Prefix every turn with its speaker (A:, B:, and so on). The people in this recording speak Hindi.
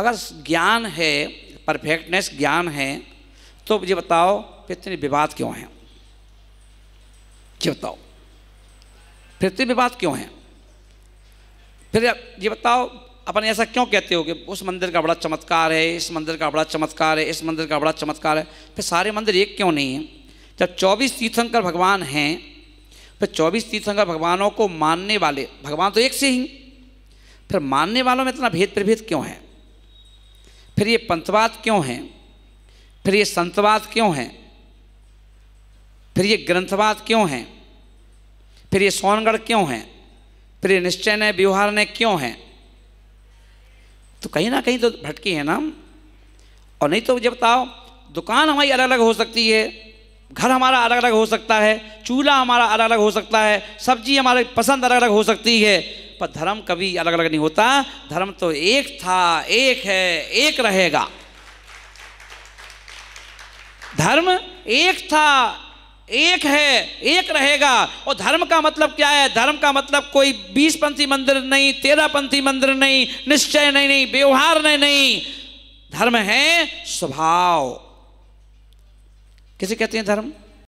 A: अगर ज्ञान है परफेक्टनेस ज्ञान है तो मुझे बताओ पृथ्वी इतने विवाद क्यों हैं ये बताओ फिर इतने विवाद क्यों हैं फिर ये बताओ अपन ऐसा क्यों कहते हो कि उस मंदिर का बड़ा चमत्कार है इस मंदिर का बड़ा चमत्कार है इस मंदिर का बड़ा चमत्कार है फिर सारे मंदिर एक क्यों नहीं है जब चौबीस तीर्थंकर भगवान हैं फिर चौबीस तीर्थंकर भगवानों को मानने वाले भगवान तो एक से ही फिर मानने वालों में इतना भेद प्रभेद क्यों है फिर ये पंथवाद क्यों हैं फिर ये संतवाद क्यों हैं फिर ये ग्रंथवाद क्यों हैं फिर ये सोनगढ़ क्यों हैं फिर ये निश्चय ने व्यवहार ने क्यों हैं तो कहीं ना कहीं तो भटकी है ना और नहीं तो मुझे बताओ दुकान हमारी अलग अलग हो सकती है घर हमारा अलग अलग हो सकता है चूल्हा हमारा अलग अलग हो सकता है सब्जी हमारी पसंद अलग अलग हो सकती है पर धर्म कभी अलग अलग नहीं होता धर्म तो एक था एक है एक रहेगा धर्म एक था एक है एक रहेगा और धर्म का मतलब क्या है धर्म का मतलब कोई बीस पंथी मंदिर नहीं तेरह पंथी मंदिर नहीं निश्चय नहीं नहीं व्यवहार नहीं नहीं धर्म है स्वभाव किसे कहते हैं धर्म